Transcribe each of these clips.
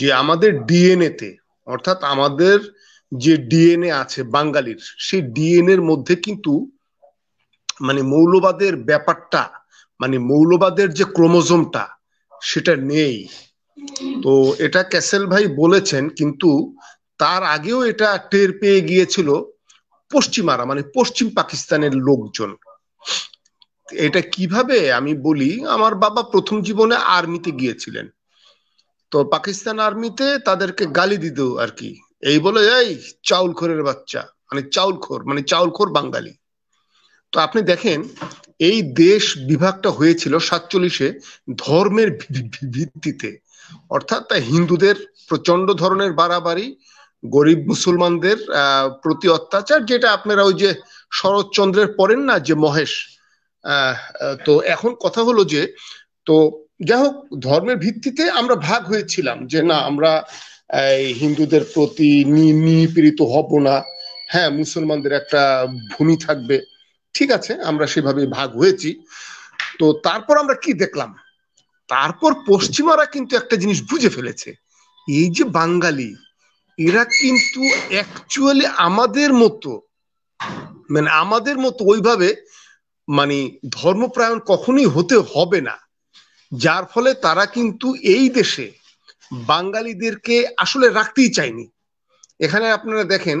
যে আমাদের ডিএনএ তে অর্থাৎ আমাদের যে ডিএনএ আছে বাঙালির সেই ডিএনএর এর মধ্যে কিন্তু মানে মৌলবাদের ব্যাপারটা মানে মৌলবাদের যে ক্রোমোজোমটা সেটা নেই তো এটা ক্যাসেল ভাই বলেছেন কিন্তু তার আগেও এটা টের পেয়ে গিয়েছিল পশ্চিমারা মানে পশ্চিম পাকিস্তানের লোকজন এটা কিভাবে আমি বলি আমার বাবা প্রথম জীবনে আর্মিতে গিয়েছিলেন তো পাকিস্তান আর্মিতে তাদেরকে গালি দিত আর কি এই বলে এই খোরের বাচ্চা মানে চাউলখোর মানে চাউল খোর বাঙালি তো আপনি দেখেন এই দেশ বিভাগটা হয়েছিল সাতচল্লিশে ধর্মের ভিত্তিতে অর্থাৎ হিন্দুদের প্রচন্ড ধরনের বাড়াবাড়ি গরিব মুসলমানদের প্রতি অত্যাচার যেটা আপনারা ওই যে শরৎচন্দ্রের পড়েন না যে মহেশ তো এখন কথা হলো যে তো যাই হোক ধর্মের ভিত্তিতে আমরা ভাগ হয়েছিলাম যে না আমরা এই হিন্দুদের প্রতি নিপীড়িত হব না হ্যাঁ মুসলমানদের একটা ভূমি থাকবে ঠিক আছে আমরা সেভাবে ভাগ হয়েছি তো তারপর আমরা কি দেখলাম তারপর পশ্চিমারা কিন্তু একটা জিনিস বুঝে ফেলেছে এই যে বাঙালি এরা কিন্তু অ্যাকচুয়ালি আমাদের মতো মানে আমাদের মতো ওইভাবে মানে ধর্মপ্রায়ণ কখনোই হতে হবে না যার ফলে তারা কিন্তু এই দেশে বাঙালিদেরকে আসলে রাখতেই চায়নি এখানে আপনারা দেখেন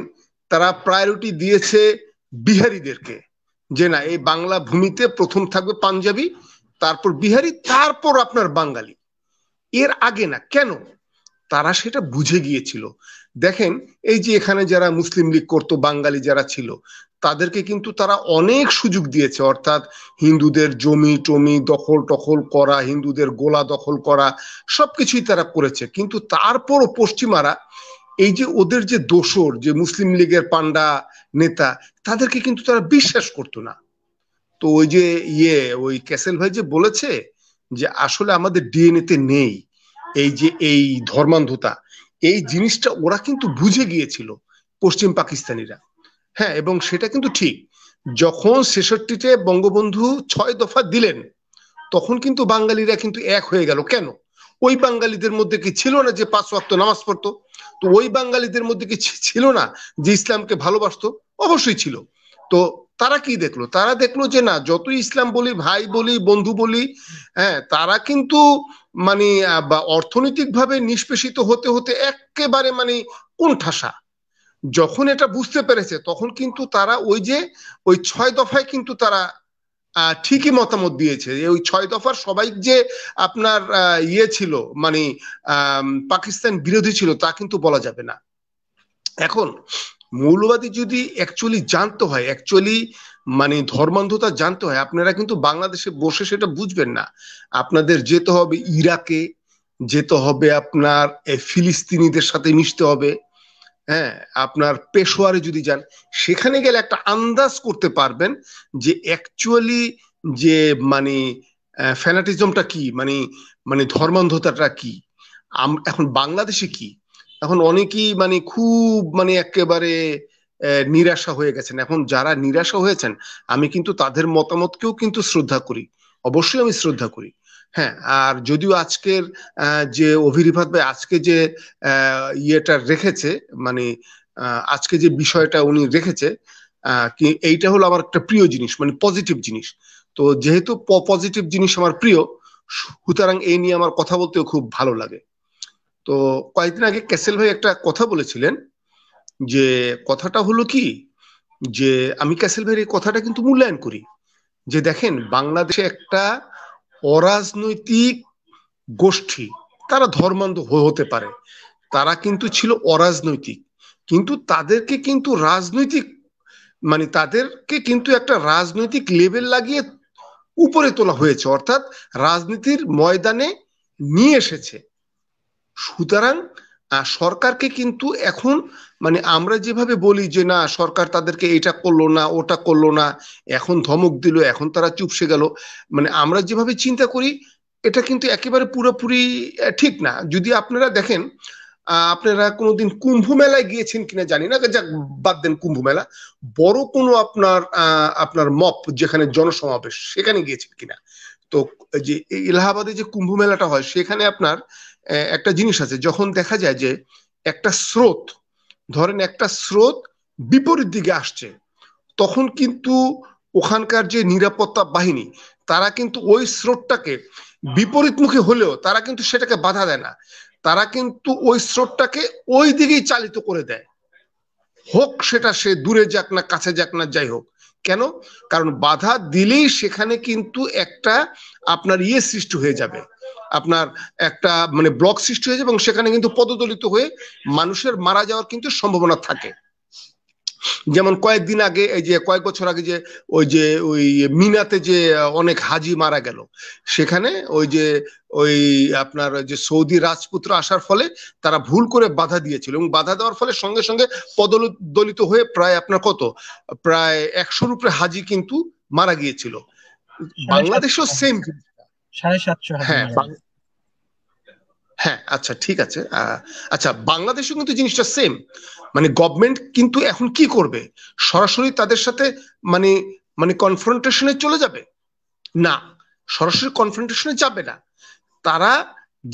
তারা প্রায়োরিটি দিয়েছে বিহারিদেরকে যে না এই বাংলা ভূমিতে প্রথম থাকবে পাঞ্জাবি তারপর বিহারি তারপর আপনার বাঙালি এর আগে না কেন তারা সেটা বুঝে গিয়েছিল দেখেন এই যে এখানে যারা মুসলিম লীগ করতো বাঙালি যারা ছিল তাদেরকে কিন্তু তারা অনেক সুযোগ দিয়েছে অর্থাৎ হিন্দুদের জমি টমি দখল টখল করা হিন্দুদের গোলা দখল করা সবকিছুই তারা করেছে কিন্তু তারপরও পশ্চিমারা এই যে ওদের যে দোসর যে মুসলিম লীগের পান্ডা নেতা তাদেরকে কিন্তু তারা বিশ্বাস করতো না তো ওই যে ইয়ে ওই ক্যাসেল ভাই যে বলেছে যে আসলে আমাদের ডিএনএ তে নেই এই যে এই ধর্মান্ধতা এই জিনিসটা ওরা কিন্তু বুঝে গিয়েছিল পশ্চিম পাকিস্তানিরা হ্যাঁ এবং সেটা কিন্তু ঠিক যখন ছেষট্টিতে বঙ্গবন্ধু ছয় দফা দিলেন তখন কিন্তু বাঙালিরা কিন্তু এক হয়ে গেল কেন ওই বাঙালিদের মধ্যে কি ছিল না যে পাঁচ ওয়াক্ত নামাজ পড়তো তো ওই বাঙালিদের মধ্যে কি ছিল না যে ইসলামকে ভালোবাসতো অবশ্যই ছিল তো তারা কি দেখলো তারা দেখলো যে না যত ইসলাম বলি ভাই বলি বন্ধু বলি হ্যাঁ তারা কিন্তু মানে অর্থনৈতিকভাবে নিষ্পেষিত হতে হতে একেবারে মানে কোন ঠাসা যখন এটা বুঝতে পেরেছে তখন কিন্তু তারা ওই যে ওই ছয় দফায় কিন্তু তারা ঠিকই মতামত দিয়েছে ওই ছয় দফার সবাই যে আপনার ইয়ে ছিল মানে পাকিস্তান বিরোধী ছিল তা কিন্তু বলা যাবে না এখন মৌলবাদী যদি অ্যাকচুয়ালি জানতে হয় অ্যাকচুয়ালি মানে ধর্মান্ধতা জানতে হয় আপনারা কিন্তু বাংলাদেশে বসে সেটা বুঝবেন না আপনাদের যেতে হবে ইরাকে যেতে হবে আপনার ফিলিস্তিনিদের সাথে মিশতে হবে হ্যাঁ আপনার পেশোয়ারে যদি যান সেখানে গেলে একটা আন্দাজ করতে পারবেন যে অ্যাকচুয়ালি যে মানে ফ্যানাটিজমটা কি মানে মানে ধর্মান্ধতাটা কি এখন বাংলাদেশে কি এখন অনেকেই মানে খুব মানে একেবারে নিরাশা হয়ে গেছেন এখন যারা নিরাশা হয়েছেন আমি কিন্তু তাদের মতামতকেও কিন্তু শ্রদ্ধা করি অবশ্যই আমি শ্রদ্ধা করি হ্যাঁ আর যদিও আজকের যে অভিরিভাত ভাই আজকে যে ইয়েটা রেখেছে মানে আজকে যে বিষয়টা উনি রেখেছে কি এইটা হলো আমার একটা প্রিয় জিনিস মানে পজিটিভ জিনিস তো যেহেতু পজিটিভ জিনিস আমার প্রিয় সুতরাং এই নিয়ে আমার কথা বলতেও খুব ভালো লাগে তো কয়েকদিন আগে ক্যাসেল ভাই একটা কথা বলেছিলেন যে কথাটা হলো কি যে আমি ক্যাসেল ভাইয়ের এই কথাটা কিন্তু মূল্যায়ন করি যে দেখেন বাংলাদেশে একটা অরাজনৈতিক গোষ্ঠী তারা ধর্মান্ধ হতে পারে তারা কিন্তু ছিল অরাজনৈতিক কিন্তু তাদেরকে কিন্তু রাজনৈতিক মানে তাদেরকে কিন্তু একটা রাজনৈতিক লেভেল লাগিয়ে উপরে তোলা হয়েছে অর্থাৎ রাজনীতির ময়দানে নিয়ে এসেছে সুতরাং সরকারকে কিন্তু এখন মানে আমরা যেভাবে বলি যে না সরকার তাদেরকে এটা করলো না ওটা করলো না এখন ধমক দিল এখন তারা চুপসে গেল মানে আমরা যেভাবে চিন্তা করি এটা কিন্তু একেবারে পুরোপুরি ঠিক না যদি আপনারা দেখেন আপনারা কোনোদিন কুম্ভ মেলায় গিয়েছেন কিনা জানি না যাক বাদ দেন কুম্ভ মেলা বড় কোনো আপনার আপনার মপ যেখানে জনসমাবেশ সেখানে গিয়েছেন কিনা তো যে এলাহাবাদে যে কুম্ভ মেলাটা হয় সেখানে আপনার একটা জিনিস আছে যখন দেখা যায় যে একটা স্রোত ধরেন একটা স্রোত বিপরীত দিকে আসছে তখন কিন্তু ওখানকার যে নিরাপত্তা বাহিনী তারা কিন্তু ওই স্রোতটাকে বিপরীত মুখে হলেও তারা কিন্তু সেটাকে বাধা দেয় না তারা কিন্তু ওই স্রোতটাকে ওই দিকেই চালিত করে দেয় হোক সেটা সে দূরে যাক না কাছে যাক না যাই হোক কেন কারণ বাধা দিলেই সেখানে কিন্তু একটা আপনার ইয়ে সৃষ্টি হয়ে যাবে আপনার একটা মানে ব্লক সৃষ্টি হয়ে যাবে এবং সেখানে কিন্তু পদদলিত হয়ে মানুষের মারা যাওয়ার কিন্তু সম্ভাবনা থাকে যেমন কয়েকদিন আগে এই যে কয়েক বছর আগে যে ওই যে ওই মিনাতে যে অনেক হাজি মারা গেল সেখানে ওই যে ওই আপনার যে সৌদি রাজপুত্র আসার ফলে তারা ভুল করে বাধা দিয়েছিল এবং বাধা দেওয়ার ফলে সঙ্গে সঙ্গে পদদলিত হয়ে প্রায় আপনার কত প্রায় একশো রূপে হাজি কিন্তু মারা গিয়েছিল বাংলাদেশও সেম সাড়ে সাতশো হ্যাঁ হ্যাঁ আচ্ছা ঠিক আছে আচ্ছা বাংলাদেশে কিন্তু জিনিসটা সেম মানে গভর্নমেন্ট কিন্তু এখন কি করবে সরাসরি তাদের সাথে মানে মানে কনফ্রন্টেশনে চলে যাবে না সরাসরি কনফ্রন্টেশনে যাবে না তারা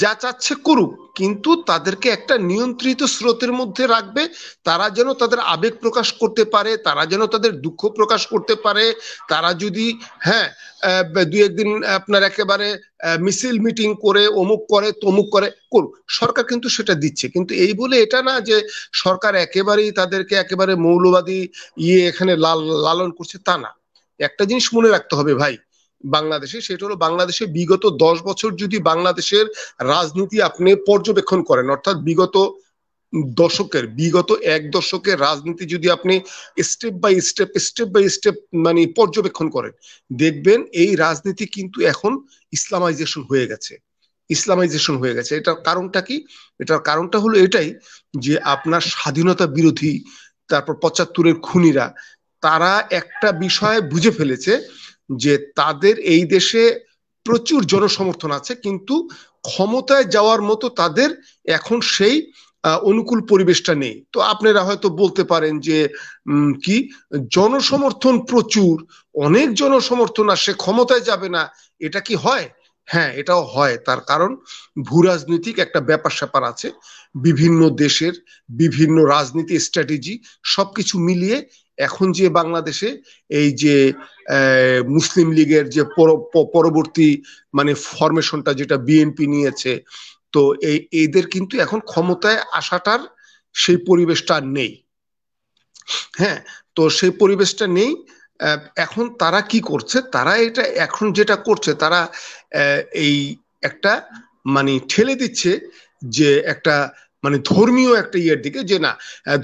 যা চাচ্ছে করুক কিন্তু তাদেরকে একটা নিয়ন্ত্রিত স্রোতের মধ্যে রাখবে তারা যেন তাদের আবেগ প্রকাশ করতে পারে তারা যেন তাদের দুঃখ প্রকাশ করতে পারে তারা যদি হ্যাঁ দুই একদিন আপনার একেবারে মিছিল মিটিং করে অমুক করে তমুক করে করুক সরকার কিন্তু সেটা দিচ্ছে কিন্তু এই বলে এটা না যে সরকার একেবারেই তাদেরকে একেবারে মৌলবাদী ইয়ে এখানে লালন করছে তা না একটা জিনিস মনে রাখতে হবে ভাই বাংলাদেশে সেটা হলো বাংলাদেশে বিগত দশ বছর যদি বাংলাদেশের রাজনীতি আপনি পর্যবেক্ষণ করেন অর্থাৎ বিগত দশকের বিগত এক দশকের রাজনীতি যদি আপনি step by step step by step মানে পর্যবেক্ষণ করেন দেখবেন এই রাজনীতি কিন্তু এখন ইসলামাইজেশন হয়ে গেছে ইসলামাইজেশন হয়ে গেছে এটার কারণটা কি এটার কারণটা হলো এটাই যে আপনার স্বাধীনতা বিরোধী তারপর পঁচাত্তরের খুনিরা তারা একটা বিষয় বুঝে ফেলেছে যে তাদের এই দেশে প্রচুর জনসমর্থন আছে কিন্তু ক্ষমতায় যাওয়ার মতো তাদের এখন সেই অনুকূল পরিবেশটা নেই তো আপনারা হয়তো বলতে পারেন যে কি জনসমর্থন প্রচুর অনেক জনসমর্থন আর সে ক্ষমতায় যাবে না এটা কি হয় হ্যাঁ এটাও হয় তার কারণ ভূ রাজনৈতিক একটা ব্যাপার স্যাপার আছে বিভিন্ন দেশের বিভিন্ন রাজনীতি স্ট্র্যাটেজি সবকিছু মিলিয়ে এখন যে বাংলাদেশে এই যে মুসলিম লীগের যে পরবর্তী মানে ফরমেশনটা যেটা বিএনপি নিয়েছে তো এই এদের কিন্তু এখন ক্ষমতায় আসাটার সেই পরিবেশটা নেই হ্যাঁ তো সেই পরিবেশটা নেই এখন তারা কি করছে তারা এটা এখন যেটা করছে তারা এই একটা মানে ঠেলে দিচ্ছে যে একটা মানে ধর্মীয় একটা ইয়ের দিকে যে না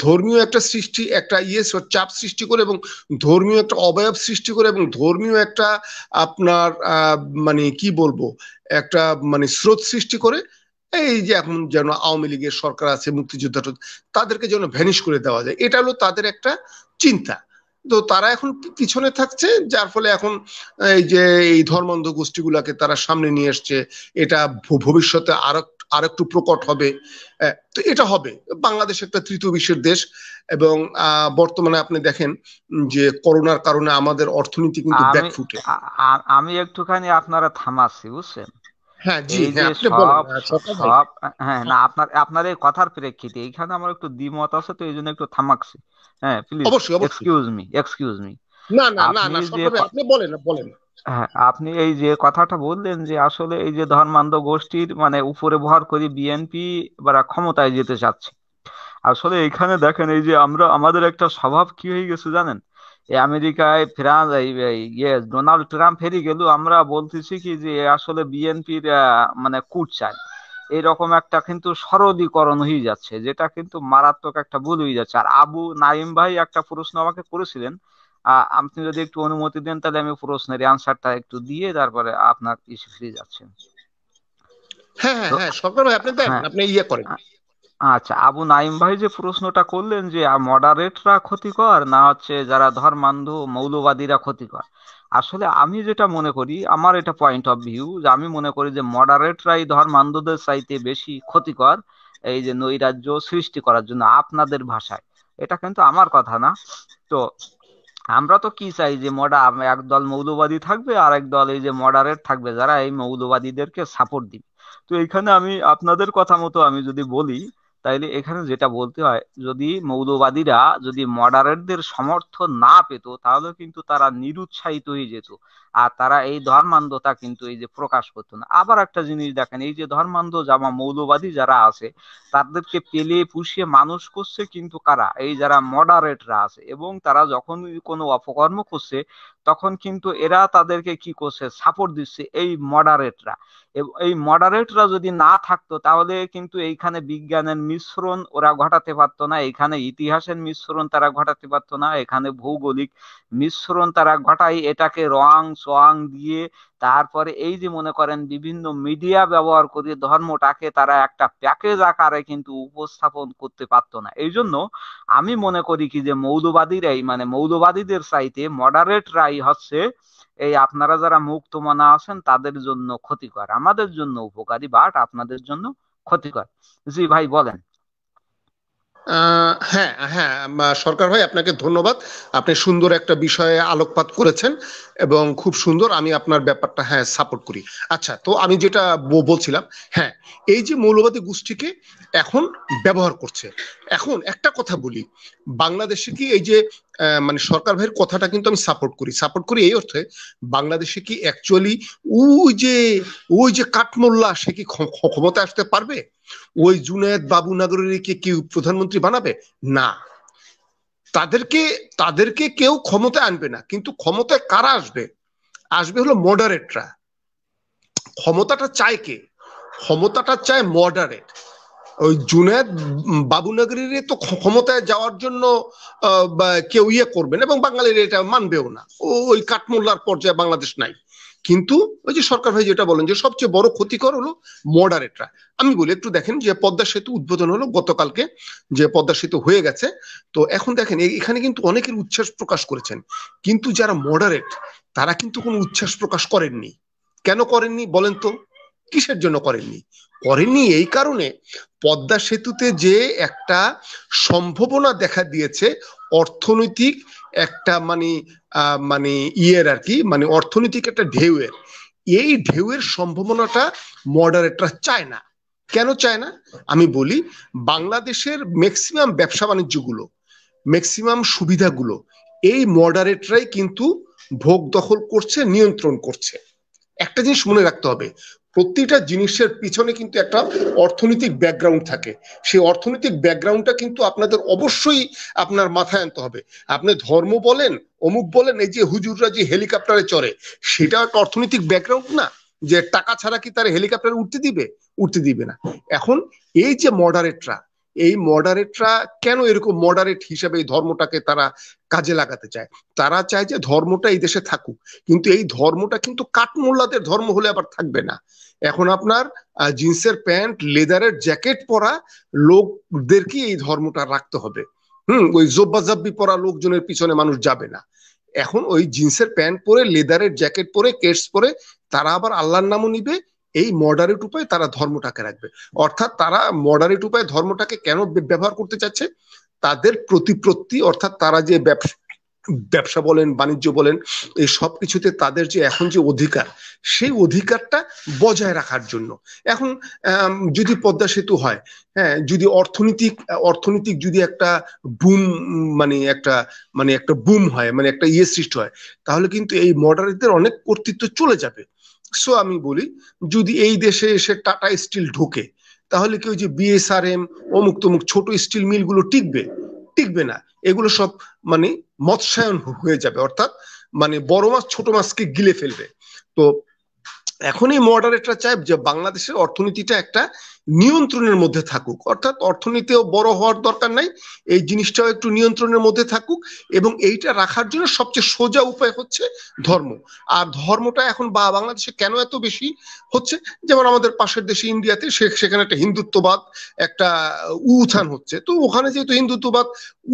ধর্মীয় একটা সৃষ্টি একটা ইয়ে চাপ সৃষ্টি করে এবং ধর্মীয় একটা অবয়ব সৃষ্টি করে এবং ধর্মীয় একটা আপনার মানে কি বলবো একটা মানে স্রোত সৃষ্টি করে এই যে এখন যেন আওয়ামী লীগের সরকার আছে মুক্তিযোদ্ধা তাদেরকে যেন ভ্যানিশ করে দেওয়া যায় এটা হলো তাদের একটা চিন্তা তো তারা এখন পিছনে থাকছে যার ফলে এখন এই যে এই ধর্মান্ধ গোষ্ঠীগুলাকে তারা সামনে নিয়ে আসছে এটা ভবিষ্যতে আরো আর একটু প্রকট হবে তো এটা হবে বাংলাদেশ একটা তৃতীয় বিশ্বের দেশ এবং বর্তমানে আপনি দেখেন যে করোনার কারণে আমাদের অর্থনীতি কিন্তু ব্যাকফুটে আমি একটুখানি আপনারা থামাচ্ছি বুঝছেন হ্যাঁ, হ্যাঁ, আপনি হ্যাঁ আপনি এই যে কথাটা বললেন যে আসলে এই যে ধর্মান্ধ গোষ্ঠীর মানে উপরে ভর করে বিএনপি বা ক্ষমতায় যেতে চাচ্ছে আসলে এখানে দেখেন এই যে আমরা আমাদের একটা স্বভাব কি হয়ে গেছে জানেন এই আমেরিকায় ফ্রান্স ইয়ে ডোনাল্ড ট্রাম্প হেরি গেল আমরা বলতেছি কি যে আসলে বিএনপির মানে কুট চায় এরকম একটা কিন্তু সরলীকরণ হয়ে যাচ্ছে যেটা কিন্তু মারাত্মক একটা ভুল হয়ে যাচ্ছে আর আবু নাইম ভাই একটা প্রশ্ন আমাকে করেছিলেন আপনি যদি একটু অনুমতি দেন তাহলে আমি প্রশ্নের আনসারটা একটু দিয়ে তারপরে আপনার ইস্যু ফ্রি যাচ্ছেন আচ্ছা আবু নাইম ভাই যে প্রশ্নটা করলেন যে মডারেটরা ক্ষতিকর না হচ্ছে যারা ধর্মান্ধ মৌলবাদীরা ক্ষতিকর আসলে আমি যেটা মনে করি আমার এটা পয়েন্ট অফ ভিউ যে আমি মনে করি যে মডারেটরাই ধর্মান্ধদের চাইতে বেশি ক্ষতিকর এই যে নৈরাজ্য সৃষ্টি করার জন্য আপনাদের ভাষায় এটা কিন্তু আমার কথা না তো আমরা তো কি চাই যে মডা একদল মৌলবাদী থাকবে আর একদল এই যে মডারেট থাকবে যারা এই মৌলবাদীদেরকে সাপোর্ট দিবে তো এখানে আমি আপনাদের কথা মতো আমি যদি বলি তাইলে এখানে যেটা বলতে হয় যদি মৌলবাদীরা যদি মডারেটদের সমর্থন না পেত তাহলে কিন্তু তারা নিরুৎসাহিত হয়ে যেত আর তারা এই ধর্মান্ধতা কিন্তু এই যে প্রকাশ করতো না আবার একটা জিনিস দেখেন এই যে ধর্মান্ধ জামা মৌলবাদী যারা আছে তাদেরকে পেলে পুষিয়ে মানুষ করছে কিন্তু কারা এই যারা মডারেটরা আছে এবং তারা যখন কোনো অপকর্ম করছে তখন কিন্তু এরা তাদেরকে কি করছে সাপোর্ট দিচ্ছে এই মডারেটরা এই মডারেটরা যদি না থাকতো তাহলে কিন্তু এইখানে বিজ্ঞানের মিশ্রণ ওরা ঘটাতে পারতো না এখানে ইতিহাসের মিশ্রণ তারা ঘটাতে পারতো না এখানে ভৌগোলিক মিশ্রণ তারা ঘটাই এটাকে রং সোয়াং দিয়ে তারপরে এই যে মনে করেন বিভিন্ন মিডিয়া ব্যবহার করে ধর্মটাকে তারা একটা প্যাকেজ আকারে কিন্তু উপস্থাপন করতে পারতো না এই জন্য আমি মনে করি কি যে মৌলবাদীরাই মানে মৌলবাদীদের মডারেট মডারেটরাই হচ্ছে এই আপনারা যারা মুক্ত মনা আছেন তাদের জন্য ক্ষতিকর আমাদের জন্য উপকারী বাট আপনাদের জন্য ক্ষতিকর জি ভাই বলেন হ্যাঁ হ্যাঁ সরকার ভাই আপনাকে ধন্যবাদ আপনি সুন্দর একটা বিষয়ে আলোকপাত করেছেন এবং খুব সুন্দর আমি আপনার ব্যাপারটা হ্যাঁ সাপোর্ট করি আচ্ছা তো আমি যেটা বলছিলাম হ্যাঁ এই যে মৌলবাদী গোষ্ঠীকে এখন ব্যবহার করছে এখন একটা কথা বলি বাংলাদেশে কি এই যে মানে সরকার ভাইয়ের কথাটা কিন্তু আমি সাপোর্ট করি সাপোর্ট করি এই অর্থে বাংলাদেশে কি অ্যাকচুয়ালি ওই যে ওই যে কাঠমোল্লা সে কি ক্ষমতা আসতে পারবে ওই জুনায়দ বাবু নাগরের কি কেউ প্রধানমন্ত্রী বানাবে না তাদেরকে তাদেরকে কেউ ক্ষমতায় আনবে না কিন্তু ক্ষমতায় কারা আসবে আসবে হলো মডারেটরা ক্ষমতাটা চায় কে ক্ষমতাটা চায় মডারেট ওই জুনেদ বাবুনগরীর তো ক্ষমতায় যাওয়ার জন্য কেউ ইয়ে করবেন এবং বাঙালির এটা মানবেও না ওই কাঠমোল্লার পর্যায়ে বাংলাদেশ নাই কিন্তু ওই যে সরকার ভাই যেটা বলেন যে সবচেয়ে বড় ক্ষতিকর হলো মডারেটরা আমি বলি একটু দেখেন যে পদ্মা সেতু উদ্বোধন হলো গতকালকে যে পদ্মা সেতু হয়ে গেছে তো এখন দেখেন এখানে কিন্তু অনেকের উচ্ছ্বাস প্রকাশ করেছেন কিন্তু যারা মডারেট তারা কিন্তু কোনো উচ্ছ্বাস প্রকাশ করেননি কেন করেননি বলেন তো কিসের জন্য করেননি করেনি এই কারণে পদ্মা সেতুতে যে একটা সম্ভাবনা দেখা দিয়েছে অর্থনৈতিক একটা মানে মানে ইয়ের আর কি মানে অর্থনৈতিক একটা ঢেউয়ের এই ঢেউয়ের সম্ভাবনাটা মডারেটরা চায় না কেন চায় না আমি বলি বাংলাদেশের ম্যাক্সিমাম ব্যবসা বাণিজ্যগুলো ম্যাক্সিমাম সুবিধাগুলো এই মডারেটরাই কিন্তু ভোগ দখল করছে নিয়ন্ত্রণ করছে একটা জিনিস মনে রাখতে হবে প্রতিটা জিনিসের পিছনে কিন্তু একটা অর্থনৈতিক ব্যাকগ্রাউন্ড থাকে সেই অর্থনৈতিক ব্যাকগ্রাউন্ডটা কিন্তু আপনাদের অবশ্যই আপনার মাথায় আনতে হবে আপনি ধর্ম বলেন অমুক বলেন এই যে হুজুররা যে হেলিকপ্টারে চড়ে সেটা একটা অর্থনৈতিক ব্যাকগ্রাউন্ড না যে টাকা ছাড়া কি তার হেলিকপ্টারে উঠতে দিবে উঠতে দিবে না এখন এই যে মডারেটরা এই মডারেটরা কেন এরকম মডারেট হিসাবে এই ধর্মটাকে তারা কাজে লাগাতে চায় তারা চায় যে ধর্মটা এই দেশে থাকুক কিন্তু এই ধর্মটা কিন্তু কাঠমোল্লাদের ধর্ম হলে আবার থাকবে না এখন আপনার জিন্সের প্যান্ট লেদারের জ্যাকেট পরা লোকদেরকে এই ধর্মটা রাখতে হবে হুম ওই জব্বাজাব্বি পরা লোকজনের পিছনে মানুষ যাবে না এখন ওই জিন্সের প্যান্ট পরে লেদারের জ্যাকেট পরে কেটস পরে তারা আবার আল্লাহর নামও নিবে এই মডারেট উপায়ে তারা ধর্মটাকে রাখবে অর্থাৎ তারা মডারেট উপায়ে ধর্মটাকে কেন ব্যবহার করতে চাচ্ছে তাদের প্রতিপত্তি অর্থাৎ তারা যে ব্যবসা ব্যবসা বলেন বাণিজ্য বলেন এই সব কিছুতে তাদের যে এখন যে অধিকার সেই অধিকারটা বজায় রাখার জন্য এখন যদি পদ্মা সেতু হয় হ্যাঁ যদি অর্থনৈতিক অর্থনৈতিক যদি একটা বুম মানে একটা মানে একটা বুম হয় মানে একটা ইয়ে সৃষ্টি হয় তাহলে কিন্তু এই মডারেটদের অনেক কর্তৃত্ব চলে যাবে সো আমি বলি যদি এই দেশে এসে টাটা স্টিল ঢোকে তাহলে কি ওই যে বিএসআরএম অমুক তমুক ছোট স্টিল মিলগুলো টিকবে টিকবে না এগুলো সব মানে মৎস্যায়ন হয়ে যাবে অর্থাৎ মানে বড় মাছ ছোট মাছকে গিলে ফেলবে তো এখন এই মডারেটরা চায় যে বাংলাদেশের অর্থনীতিটা একটা নিয়ন্ত্রণের মধ্যে থাকুক অর্থাৎ অর্থনীতিও বড় হওয়ার দরকার নাই এই জিনিসটাও একটু নিয়ন্ত্রণের মধ্যে থাকুক এবং এইটা রাখার জন্য সবচেয়ে সোজা উপায় হচ্ছে ধর্ম আর ধর্মটা এখন বা বাংলাদেশে কেন এত বেশি হচ্ছে যেমন আমাদের পাশের দেশে ইন্ডিয়াতে সেখানে একটা হিন্দুত্ববাদ একটা উত্থান হচ্ছে তো ওখানে যেহেতু হিন্দুত্ববাদ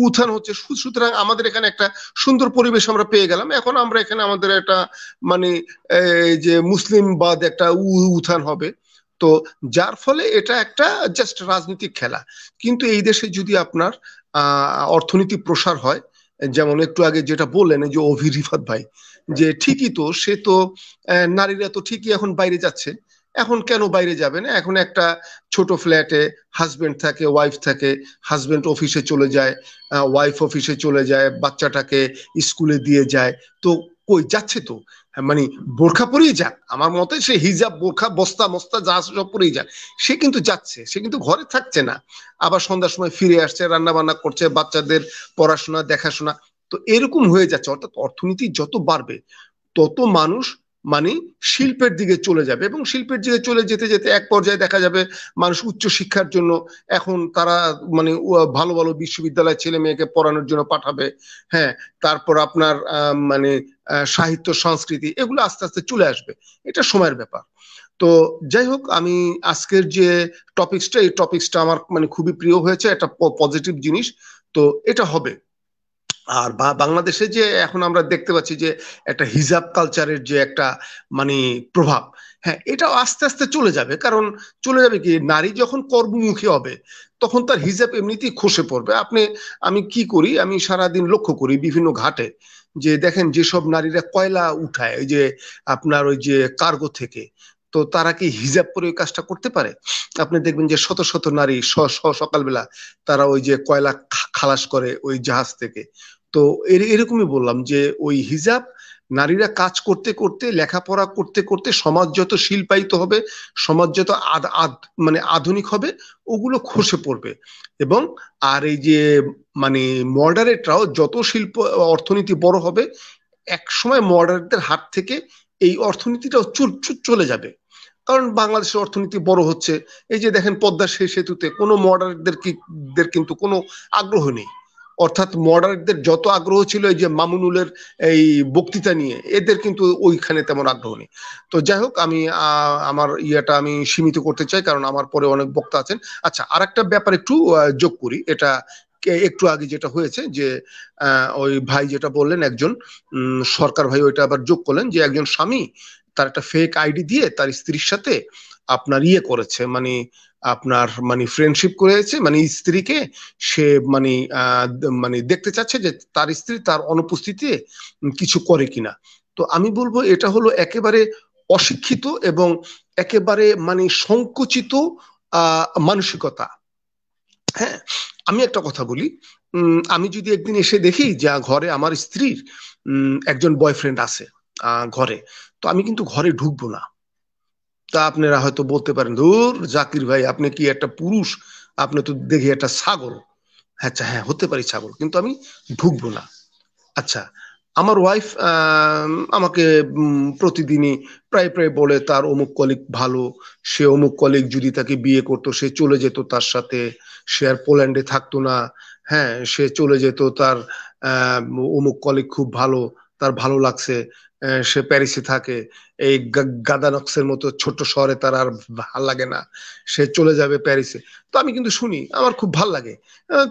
উত্থান হচ্ছে সুতরাং আমাদের এখানে একটা সুন্দর পরিবেশ আমরা পেয়ে গেলাম এখন আমরা এখানে আমাদের একটা মানে যে মুসলিম বাদ একটা উত্থান হবে তো যার ফলে এটা একটা জাস্ট রাজনৈতিক খেলা কিন্তু এই দেশে যদি আপনার অর্থনীতি প্রসার হয় যেমন একটু আগে যেটা বললেন যে অভি ভাই যে ঠিকই তো সে তো নারীরা তো ঠিকই এখন বাইরে যাচ্ছে এখন কেন বাইরে যাবে না এখন একটা ছোট ফ্ল্যাটে হাজবেন্ড থাকে ওয়াইফ থাকে হাজবেন্ড অফিসে চলে যায় ওয়াইফ অফিসে চলে যায় বাচ্চাটাকে স্কুলে দিয়ে যায় তো কই যাচ্ছে তো হ্যাঁ, মানে বোরখা পরেই যাক আমার মতে সে হিজাব বোরখা বস্তা মস্তা যা সব পরেই যাক সে কিন্তু যাচ্ছে সে কিন্তু ঘরে থাকছে না আবার সন্ধ্যার সময় ফিরে আসছে রান্না বান্না করছে বাচ্চাদের পড়াশোনা দেখাশোনা তো এরকম হয়ে যাচ্ছে অর্থাৎ অর্থনীতি যত বাড়বে তত মানুষ মানে শিল্পের দিকে চলে যাবে এবং শিল্পের দিকে চলে যেতে যেতে এক পর্যায়ে দেখা যাবে মানুষ উচ্চ শিক্ষার জন্য এখন তারা মানে ভালো ভালো বিশ্ববিদ্যালয় ছেলে মেয়েকে পড়ানোর জন্য পাঠাবে হ্যাঁ তারপর আপনার মানে সাহিত্য সংস্কৃতি এগুলো আস্তে আস্তে চলে আসবে এটা সময়ের ব্যাপার তো যাই হোক আমি আজকের যে টপিক্সটা এই টপিক্সটা আমার মানে খুবই প্রিয় হয়েছে একটা পজিটিভ জিনিস তো এটা হবে আর বাংলাদেশে যে এখন আমরা দেখতে পাচ্ছি যে একটা হিজাব কালচারের যে একটা মানে প্রভাব হ্যাঁ এটাও আস্তে আস্তে চলে যাবে কারণ চলে যাবে কি নারী যখন কর্মমুখী হবে তখন তার হিজাব এমনিতেই খসে পড়বে আপনি আমি কি করি আমি সারাদিন লক্ষ্য করি বিভিন্ন ঘাটে যে দেখেন যেসব নারীরা কয়লা উঠায় ওই যে আপনার ওই যে কার্গো থেকে তো তারা কি হিজাব পরে ওই কাজটা করতে পারে আপনি দেখবেন যে শত শত নারী সকালবেলা তারা ওই যে কয়লা খালাস করে ওই জাহাজ থেকে তো এরকমই বললাম যে ওই হিজাব নারীরা কাজ করতে করতে লেখাপড়া করতে করতে সমাজ যত শিল্পায়িত হবে সমাজ যত মানে আধুনিক হবে ওগুলো খসে পড়বে এবং আর এই যে মানে মডারেটরাও যত শিল্প অর্থনীতি বড় হবে একসময় মডারেটদের হাত থেকে এই অর্থনীতিটাও চুর চুর চলে যাবে কারণ বাংলাদেশের অর্থনীতি বড় হচ্ছে এই যে দেখেন পদ্মা সেতুতে কোনো মডারেটদের কিন্তু কোনো আগ্রহ নেই অর্থাৎ মডারেটদের যত আগ্রহ ছিল এই যে মামুনুলের এই বক্তৃতা নিয়ে এদের কিন্তু ওইখানে তেমন আগ্রহ নেই তো যাই হোক আমি আমার ইয়েটা আমি সীমিত করতে চাই কারণ আমার পরে অনেক বক্তা আছেন আচ্ছা আর একটা ব্যাপার একটু যোগ করি এটা একটু আগে যেটা হয়েছে যে ওই ভাই যেটা বললেন একজন সরকার ভাই ওইটা আবার যোগ করলেন যে একজন স্বামী তার একটা ফেক আইডি দিয়ে তার স্ত্রীর সাথে আপনার ইয়ে করেছে মানে আপনার মানে ফ্রেন্ডশিপ করেছে মানে স্ত্রীকে সে মানে মানে দেখতে চাচ্ছে যে তার স্ত্রী তার অনুপস্থিতিতে কিছু করে কিনা তো আমি বলবো এটা হলো একেবারে অশিক্ষিত এবং একেবারে মানে সংকুচিত মানসিকতা হ্যাঁ আমি একটা কথা বলি আমি যদি একদিন এসে দেখি যা ঘরে আমার স্ত্রীর একজন বয়ফ্রেন্ড আছে ঘরে তো আমি কিন্তু ঘরে ঢুকবো না তা আপনারা হয়তো বলতে পারেন ধুর জাকির ভাই আপনি কি একটা পুরুষ আপনি তো দেখি একটা ছাগল আচ্ছা হ্যাঁ হতে পারি ছাগল কিন্তু আমি ঢুকবো না আচ্ছা আমার ওয়াইফ আমাকে প্রতিদিনই প্রায় প্রায় বলে তার অমুক কলিগ ভালো সে অমুক কলিগ যদি তাকে বিয়ে করতো সে চলে যেত তার সাথে সে আর পোল্যান্ডে থাকতো না হ্যাঁ সে চলে যেত তার অমুক কলিগ খুব ভালো তার ভালো লাগছে সে প্যারিসে থাকে এই গাদানক্সের মতো ছোট শহরে তার আর ভাল লাগে না সে চলে যাবে প্যারিসে তো আমি কিন্তু শুনি আমার খুব ভাল লাগে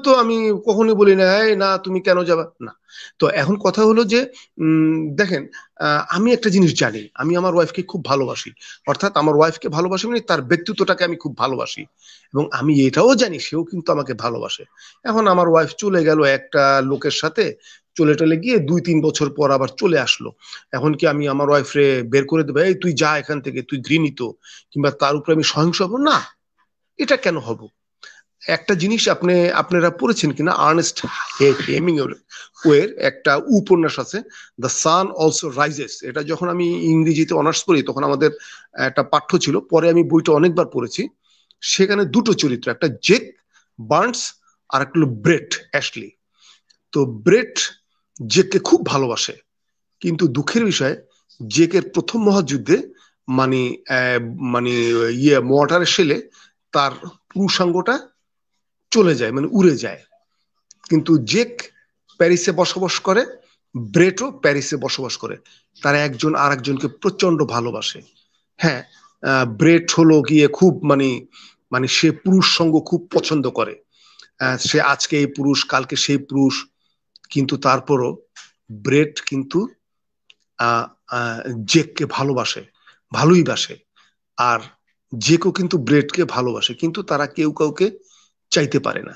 তো আমি কখনই বলি না এই না তুমি কেন যাবা না তো এখন কথা হলো যে দেখেন আমি একটা জিনিস জানি আমি আমার ওয়াইফকে খুব ভালোবাসি অর্থাৎ আমার ওয়াইফকে ভালোবাসি মানে তার ব্যক্তিত্বটাকে আমি খুব ভালোবাসি এবং আমি এটাও জানি সেও কিন্তু আমাকে ভালোবাসে এখন আমার ওয়াইফ চলে গেল একটা লোকের সাথে চলে টলে গিয়ে দুই তিন বছর পর আবার চলে আসলো এখন কি আমি আমার ওয়াইফরে বের করে দেবো এই তুই যা এখান থেকে তুই ঘৃণিত কিংবা তার উপরে আমি সহিংস হব না এটা কেন হব একটা জিনিস আপনি আপনারা পড়েছেন কিনা আর্নেস্ট হেমিং ওয়ের একটা উপন্যাস আছে দ্য সান অলসো রাইজেস এটা যখন আমি ইংরেজিতে অনার্স পড়ি তখন আমাদের একটা পাঠ্য ছিল পরে আমি বইটা অনেকবার পড়েছি সেখানে দুটো চরিত্র একটা জেক বার্নস আর একটা হলো ব্রেট অ্যাশলি তো ব্রেট জেককে খুব ভালোবাসে কিন্তু দুঃখের বিষয় জেকের প্রথম মহাযুদ্ধে মানে মানে ইয়ে মর্টারের শেলে তার পুরুষাঙ্গটা চলে যায় মানে উড়ে যায় কিন্তু জেক প্যারিসে বসবাস করে ব্রেটও প্যারিসে বসবাস করে তারা একজন আর একজনকে প্রচন্ড ভালোবাসে হ্যাঁ ব্রেট হলো গিয়ে খুব মানে মানে সে পুরুষ সঙ্গ খুব পছন্দ করে সে আজকে এই পুরুষ কালকে সেই পুরুষ কিন্তু তারপরও ব্রেট কিন্তু জেককে ভালোবাসে ভালোই বাসে আর জেকও কিন্তু ব্রেডকে ভালোবাসে কিন্তু তারা কেউ কাউকে চাইতে পারে না